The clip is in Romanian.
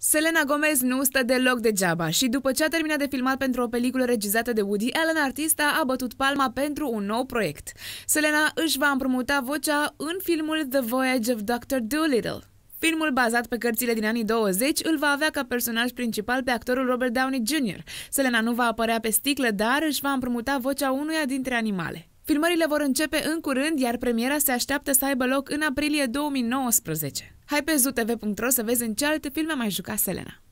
Selena Gomez nu stă deloc degeaba și după ce a terminat de filmat pentru o peliculă regizată de Woody Allen, artista a bătut palma pentru un nou proiect. Selena își va împrumuta vocea în filmul The Voyage of Dr. Dolittle. Filmul bazat pe cărțile din anii 20 îl va avea ca personaj principal pe actorul Robert Downey Jr. Selena nu va apărea pe sticlă, dar își va împrumuta vocea unuia dintre animale. Filmările vor începe în curând, iar premiera se așteaptă să aibă loc în aprilie 2019. Hai pe zutv.ro să vezi în ce alte filme mai juca Selena.